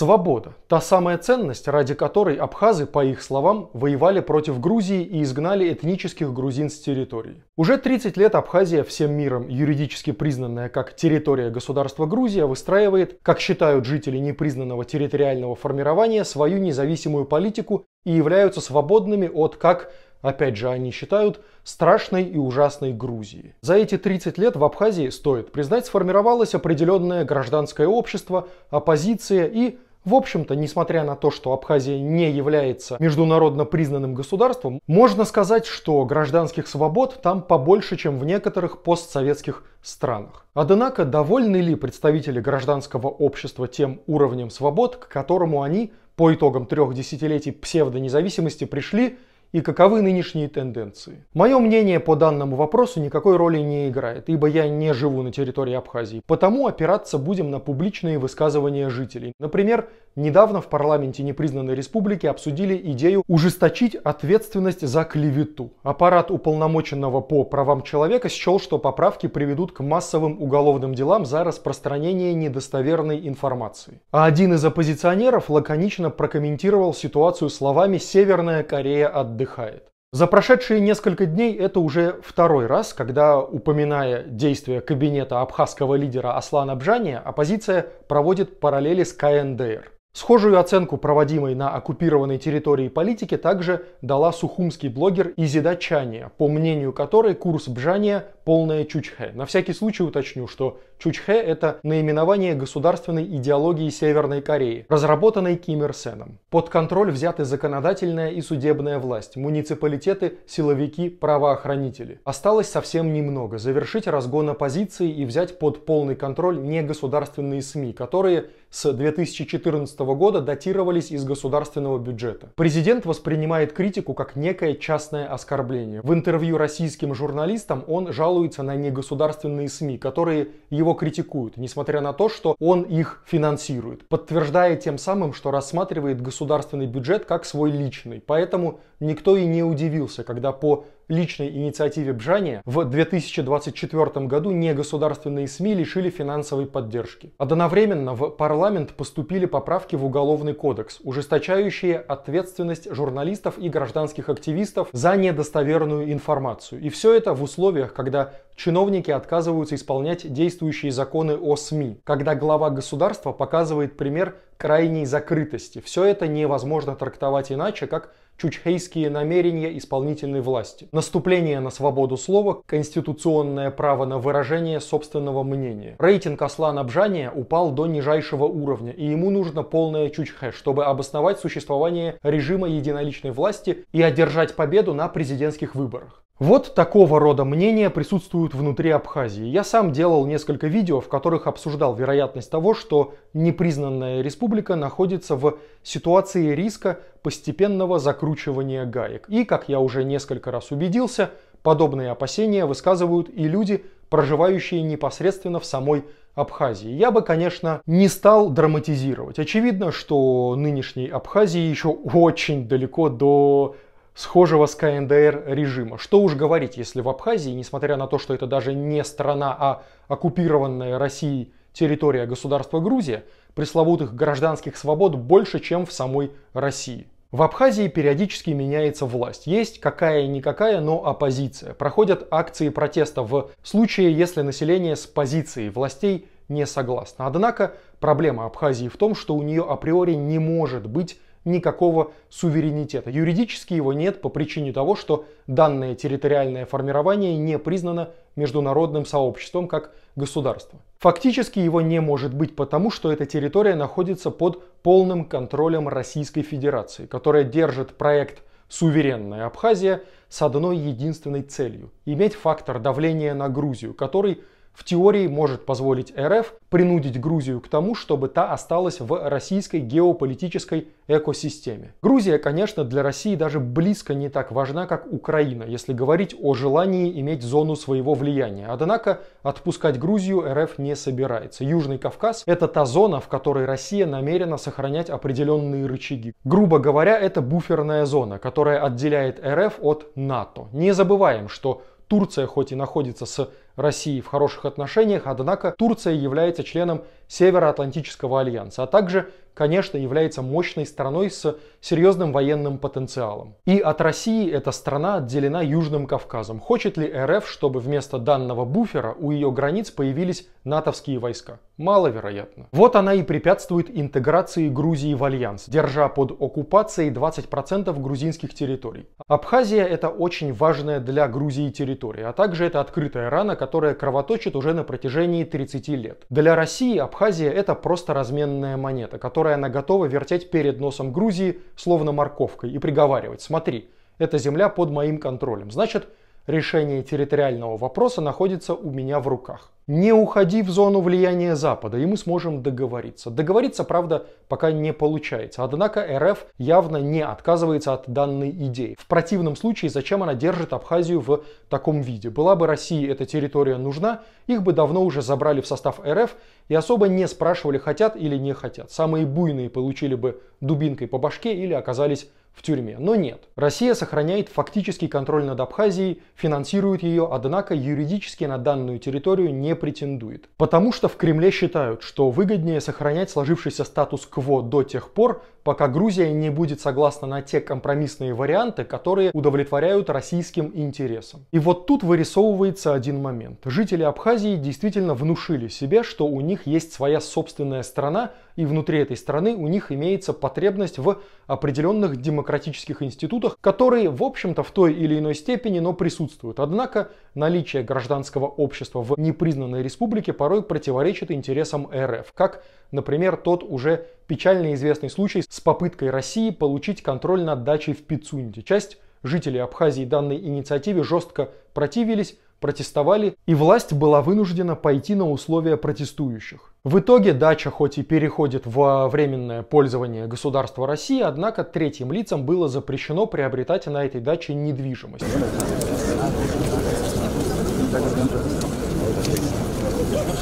Свобода – та самая ценность, ради которой абхазы, по их словам, воевали против Грузии и изгнали этнических грузин с территории. Уже 30 лет Абхазия, всем миром юридически признанная как территория государства Грузия, выстраивает, как считают жители непризнанного территориального формирования, свою независимую политику и являются свободными от, как опять же они считают, страшной и ужасной Грузии. За эти 30 лет в Абхазии, стоит признать, сформировалось определенное гражданское общество, оппозиция и в общем-то, несмотря на то, что Абхазия не является международно признанным государством, можно сказать, что гражданских свобод там побольше, чем в некоторых постсоветских странах. Однако, довольны ли представители гражданского общества тем уровнем свобод, к которому они по итогам трех десятилетий псевдонезависимости пришли – и каковы нынешние тенденции. Мое мнение по данному вопросу никакой роли не играет, ибо я не живу на территории Абхазии, потому опираться будем на публичные высказывания жителей. Например, недавно в парламенте непризнанной республики обсудили идею ужесточить ответственность за клевету. Аппарат уполномоченного по правам человека счел, что поправки приведут к массовым уголовным делам за распространение недостоверной информации. А один из оппозиционеров лаконично прокомментировал ситуацию словами «Северная Корея отдыхает». За прошедшие несколько дней это уже второй раз, когда, упоминая действия кабинета абхазского лидера Аслана Бжания, оппозиция проводит параллели с КНДР. Схожую оценку проводимой на оккупированной территории политики также дала сухумский блогер Изида Чания, по мнению которой курс Бжания Полная Чучхэ. На всякий случай уточню, что Чучхэ – это наименование государственной идеологии Северной Кореи, разработанной Ким Ир Сеном. Под контроль взяты законодательная и судебная власть, муниципалитеты, силовики, правоохранители. Осталось совсем немного – завершить разгон оппозиции и взять под полный контроль негосударственные СМИ, которые с 2014 года датировались из государственного бюджета. Президент воспринимает критику как некое частное оскорбление. В интервью российским журналистам он жалуется жалуется на негосударственные СМИ, которые его критикуют, несмотря на то, что он их финансирует, подтверждая тем самым, что рассматривает государственный бюджет как свой личный. Поэтому никто и не удивился, когда по личной инициативе Бжани в 2024 году негосударственные СМИ лишили финансовой поддержки. Одновременно в парламент поступили поправки в Уголовный кодекс, ужесточающие ответственность журналистов и гражданских активистов за недостоверную информацию. И все это в условиях, когда чиновники отказываются исполнять действующие законы о СМИ, когда глава государства показывает пример крайней закрытости. Все это невозможно трактовать иначе, как чучхейские намерения исполнительной власти, наступление на свободу слова, конституционное право на выражение собственного мнения. Рейтинг Аслана Бжания упал до нижайшего уровня, и ему нужно полное чучхе, чтобы обосновать существование режима единоличной власти и одержать победу на президентских выборах. Вот такого рода мнения присутствуют внутри Абхазии. Я сам делал несколько видео, в которых обсуждал вероятность того, что непризнанная республика находится в ситуации риска постепенного закручивания гаек. И, как я уже несколько раз убедился, подобные опасения высказывают и люди, проживающие непосредственно в самой Абхазии. Я бы, конечно, не стал драматизировать. Очевидно, что нынешней Абхазии еще очень далеко до схожего с КНДР режима. Что уж говорить, если в Абхазии, несмотря на то, что это даже не страна, а оккупированная Россией территория государства Грузия, пресловутых гражданских свобод больше, чем в самой России. В Абхазии периодически меняется власть. Есть какая-никакая, но оппозиция. Проходят акции протеста в случае, если население с позицией властей не согласно. Однако проблема Абхазии в том, что у нее априори не может быть никакого суверенитета. Юридически его нет по причине того, что данное территориальное формирование не признано международным сообществом как государство. Фактически его не может быть потому, что эта территория находится под полным контролем Российской Федерации, которая держит проект суверенная Абхазия с одной единственной целью – иметь фактор давления на Грузию, который в теории может позволить РФ принудить Грузию к тому, чтобы та осталась в российской геополитической экосистеме. Грузия, конечно, для России даже близко не так важна, как Украина, если говорить о желании иметь зону своего влияния. Однако отпускать Грузию РФ не собирается. Южный Кавказ – это та зона, в которой Россия намерена сохранять определенные рычаги. Грубо говоря, это буферная зона, которая отделяет РФ от НАТО. Не забываем, что Турция хоть и находится с Россией в хороших отношениях, однако Турция является членом Североатлантического альянса, а также, конечно, является мощной страной с серьезным военным потенциалом. И от России эта страна отделена Южным Кавказом. Хочет ли РФ, чтобы вместо данного буфера у ее границ появились натовские войска? маловероятно. Вот она и препятствует интеграции Грузии в альянс, держа под оккупацией 20% грузинских территорий. Абхазия это очень важная для Грузии территория, а также это открытая рана, которая кровоточит уже на протяжении 30 лет. Для России Абхазия это просто разменная монета, которой она готова вертеть перед носом Грузии, словно морковкой, и приговаривать, смотри, эта земля под моим контролем, значит Решение территориального вопроса находится у меня в руках. Не уходи в зону влияния Запада, и мы сможем договориться. Договориться, правда, пока не получается. Однако РФ явно не отказывается от данной идеи. В противном случае, зачем она держит Абхазию в таком виде? Была бы России эта территория нужна, их бы давно уже забрали в состав РФ и особо не спрашивали, хотят или не хотят. Самые буйные получили бы дубинкой по башке или оказались в тюрьме. Но нет. Россия сохраняет фактический контроль над Абхазией, финансирует ее, однако юридически на данную территорию не претендует. Потому что в Кремле считают, что выгоднее сохранять сложившийся статус-кво до тех пор, пока Грузия не будет согласна на те компромиссные варианты, которые удовлетворяют российским интересам. И вот тут вырисовывается один момент. Жители Абхазии действительно внушили себе, что у них есть своя собственная страна, и внутри этой страны у них имеется потребность в определенных демократических институтах, которые, в общем-то, в той или иной степени, но присутствуют. Однако наличие гражданского общества в непризнанной республике порой противоречит интересам РФ, как, например, тот уже печально известный случай с попыткой России получить контроль над дачей в Пицунде. Часть жителей Абхазии данной инициативе жестко противились, протестовали, и власть была вынуждена пойти на условия протестующих. В итоге дача хоть и переходит во временное пользование государства России, однако третьим лицам было запрещено приобретать на этой даче недвижимость.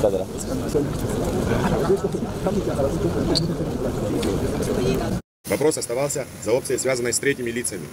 kadar. Вопрос оставался за опцией, связанной с третьими лицами.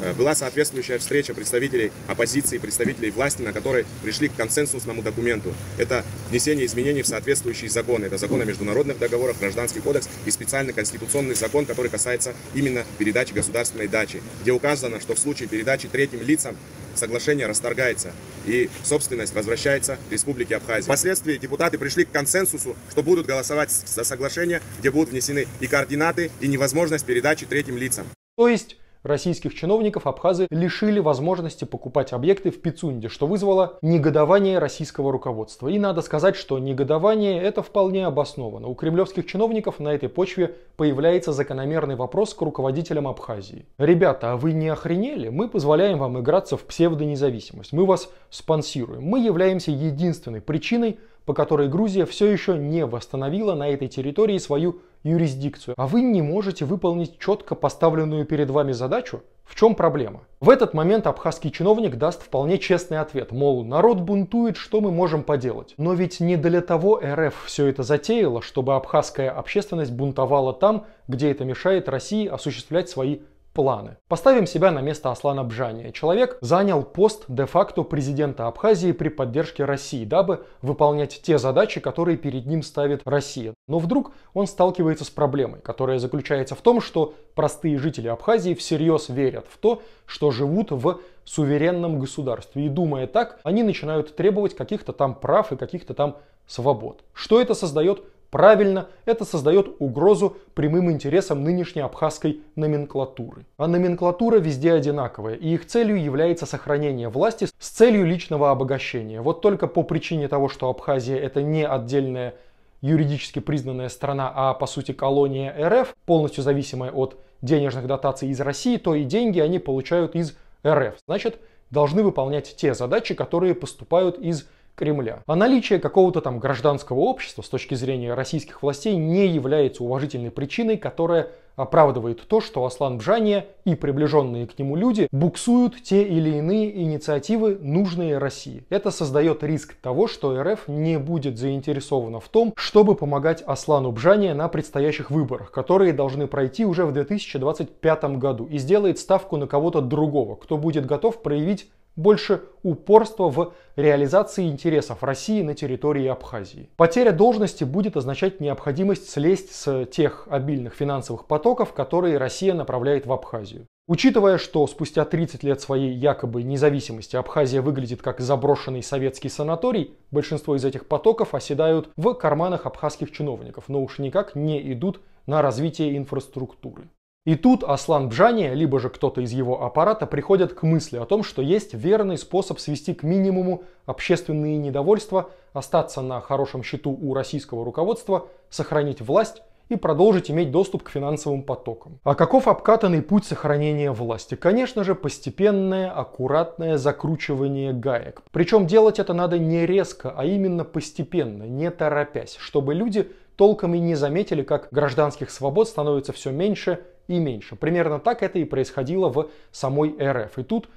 Э, была соответствующая встреча представителей оппозиции, представителей власти, на которой пришли к консенсусному документу. Это внесение изменений в соответствующие законы. Это закон о международных договорах, гражданский кодекс и специальный конституционный закон, который касается именно передачи государственной дачи, где указано, что в случае передачи третьим лицам соглашение расторгается и собственность возвращается Республике Абхазия. Впоследствии депутаты пришли к консенсусу, что будут голосовать за соглашение, где будут внесены и координаты, и невозможность передачи третьим лицам. То есть российских чиновников абхазы лишили возможности покупать объекты в Пицунде, что вызвало негодование российского руководства. И надо сказать, что негодование это вполне обосновано. У кремлевских чиновников на этой почве появляется закономерный вопрос к руководителям Абхазии. Ребята, а вы не охренели? Мы позволяем вам играться в псевдонезависимость. Мы вас спонсируем. Мы являемся единственной причиной, по которой Грузия все еще не восстановила на этой территории свою юрисдикцию, а вы не можете выполнить четко поставленную перед вами задачу, в чем проблема? В этот момент абхазский чиновник даст вполне честный ответ, мол, народ бунтует, что мы можем поделать. Но ведь не для того РФ все это затеяло, чтобы абхазская общественность бунтовала там, где это мешает России осуществлять свои планы. Поставим себя на место Аслана Бжания. Человек занял пост де-факто президента Абхазии при поддержке России, дабы выполнять те задачи, которые перед ним ставит Россия. Но вдруг он сталкивается с проблемой, которая заключается в том, что простые жители Абхазии всерьез верят в то, что живут в суверенном государстве. И думая так, они начинают требовать каких-то там прав и каких-то там свобод. Что это создает Правильно, это создает угрозу прямым интересам нынешней абхазской номенклатуры. А номенклатура везде одинаковая, и их целью является сохранение власти с целью личного обогащения. Вот только по причине того, что Абхазия это не отдельная юридически признанная страна, а по сути колония РФ, полностью зависимая от денежных дотаций из России, то и деньги они получают из РФ. Значит, должны выполнять те задачи, которые поступают из РФ Кремля. А наличие какого-то там гражданского общества с точки зрения российских властей не является уважительной причиной, которая оправдывает то, что Аслан Бжания и приближенные к нему люди буксуют те или иные инициативы, нужные России. Это создает риск того, что РФ не будет заинтересована в том, чтобы помогать Аслану Бжания на предстоящих выборах, которые должны пройти уже в 2025 году, и сделает ставку на кого-то другого, кто будет готов проявить больше упорства в реализации интересов России на территории Абхазии. Потеря должности будет означать необходимость слезть с тех обильных финансовых потоков, которые Россия направляет в Абхазию. Учитывая, что спустя 30 лет своей якобы независимости Абхазия выглядит как заброшенный советский санаторий, большинство из этих потоков оседают в карманах абхазских чиновников, но уж никак не идут на развитие инфраструктуры. И тут Аслан Бжани, либо же кто-то из его аппарата, приходят к мысли о том, что есть верный способ свести к минимуму общественные недовольства, остаться на хорошем счету у российского руководства, сохранить власть и продолжить иметь доступ к финансовым потокам. А каков обкатанный путь сохранения власти? Конечно же, постепенное, аккуратное закручивание гаек. Причем делать это надо не резко, а именно постепенно, не торопясь, чтобы люди толком и не заметили, как гражданских свобод становится все меньше – и меньше. Примерно так это и происходило в самой РФ. И тут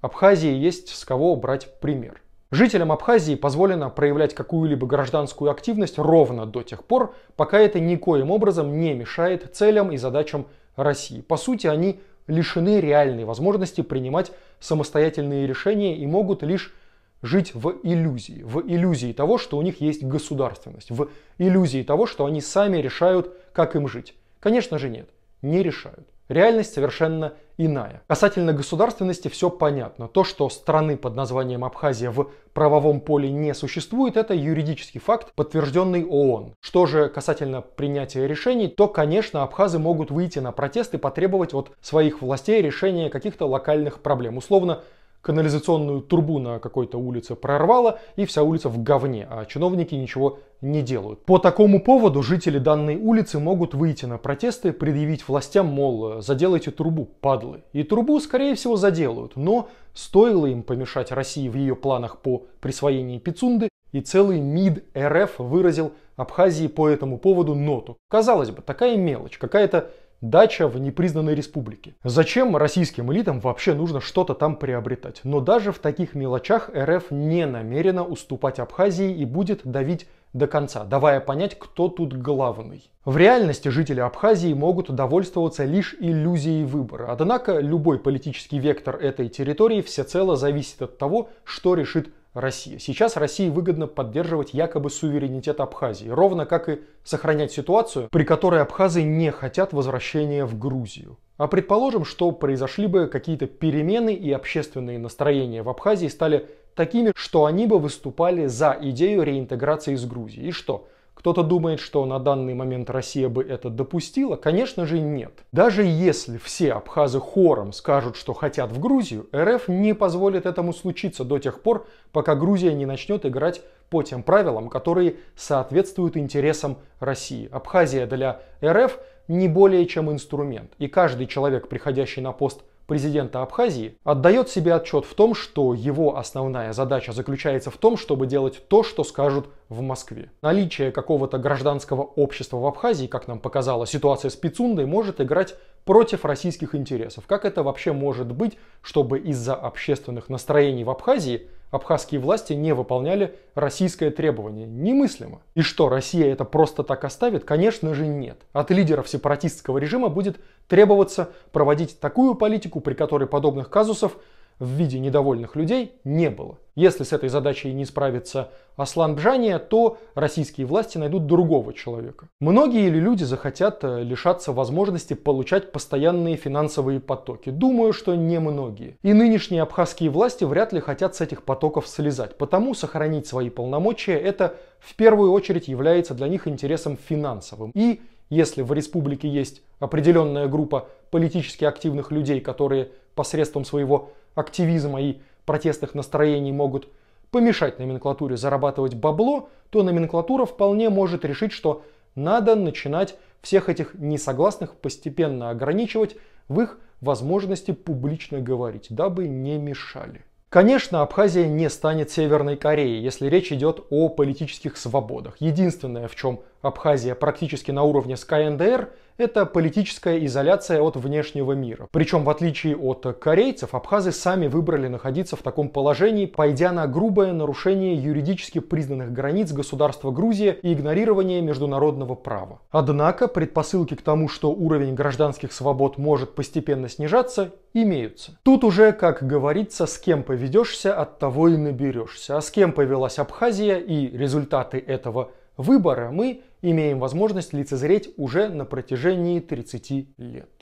Абхазии есть с кого брать пример. Жителям Абхазии позволено проявлять какую-либо гражданскую активность ровно до тех пор, пока это никоим образом не мешает целям и задачам России. По сути, они лишены реальной возможности принимать самостоятельные решения и могут лишь жить в иллюзии, в иллюзии того, что у них есть государственность, в иллюзии того, что они сами решают, как им жить. Конечно же нет не решают. Реальность совершенно иная. Касательно государственности все понятно. То, что страны под названием Абхазия в правовом поле не существует, это юридический факт, подтвержденный ООН. Что же касательно принятия решений, то, конечно, абхазы могут выйти на протест и потребовать от своих властей решения каких-то локальных проблем. Условно, канализационную трубу на какой-то улице прорвало, и вся улица в говне, а чиновники ничего не делают. По такому поводу жители данной улицы могут выйти на протесты, предъявить властям, мол, заделайте трубу, падлы. И трубу, скорее всего, заделают, но стоило им помешать России в ее планах по присвоению Пицунды, и целый МИД РФ выразил Абхазии по этому поводу ноту. Казалось бы, такая мелочь, какая-то дача в непризнанной республике. Зачем российским элитам вообще нужно что-то там приобретать? Но даже в таких мелочах РФ не намерена уступать Абхазии и будет давить до конца, давая понять, кто тут главный. В реальности жители Абхазии могут довольствоваться лишь иллюзией выбора, однако любой политический вектор этой территории всецело зависит от того, что решит Россия. Сейчас России выгодно поддерживать якобы суверенитет Абхазии, ровно как и сохранять ситуацию, при которой абхазы не хотят возвращения в Грузию. А предположим, что произошли бы какие-то перемены и общественные настроения в Абхазии стали такими, что они бы выступали за идею реинтеграции с Грузией. И что? Кто-то думает, что на данный момент Россия бы это допустила. Конечно же нет. Даже если все абхазы хором скажут, что хотят в Грузию, РФ не позволит этому случиться до тех пор, пока Грузия не начнет играть по тем правилам, которые соответствуют интересам России. Абхазия для РФ не более чем инструмент. И каждый человек, приходящий на пост президента Абхазии, отдает себе отчет в том, что его основная задача заключается в том, чтобы делать то, что скажут в Москве. Наличие какого-то гражданского общества в Абхазии, как нам показала ситуация с Пицундой, может играть против российских интересов. Как это вообще может быть, чтобы из-за общественных настроений в Абхазии абхазские власти не выполняли российское требование. Немыслимо. И что, Россия это просто так оставит? Конечно же нет. От лидеров сепаратистского режима будет требоваться проводить такую политику, при которой подобных казусов в виде недовольных людей не было. Если с этой задачей не справится Аслан Бжания, то российские власти найдут другого человека. Многие или люди захотят э, лишаться возможности получать постоянные финансовые потоки? Думаю, что немногие. И нынешние абхазские власти вряд ли хотят с этих потоков слезать, потому сохранить свои полномочия это в первую очередь является для них интересом финансовым. И если в республике есть определенная группа политически активных людей, которые посредством своего активизма и протестных настроений могут помешать номенклатуре зарабатывать бабло, то номенклатура вполне может решить, что надо начинать всех этих несогласных постепенно ограничивать в их возможности публично говорить, дабы не мешали. Конечно, Абхазия не станет Северной Кореей, если речь идет о политических свободах. Единственное, в чем Абхазия практически на уровне с КНДР, это политическая изоляция от внешнего мира. Причем, в отличие от корейцев, абхазы сами выбрали находиться в таком положении, пойдя на грубое нарушение юридически признанных границ государства Грузия и игнорирование международного права. Однако предпосылки к тому, что уровень гражданских свобод может постепенно снижаться, имеются. Тут уже, как говорится, с кем поведешься, от того и наберешься. А с кем повелась Абхазия и результаты этого – Выбора мы имеем возможность лицезреть уже на протяжении 30 лет.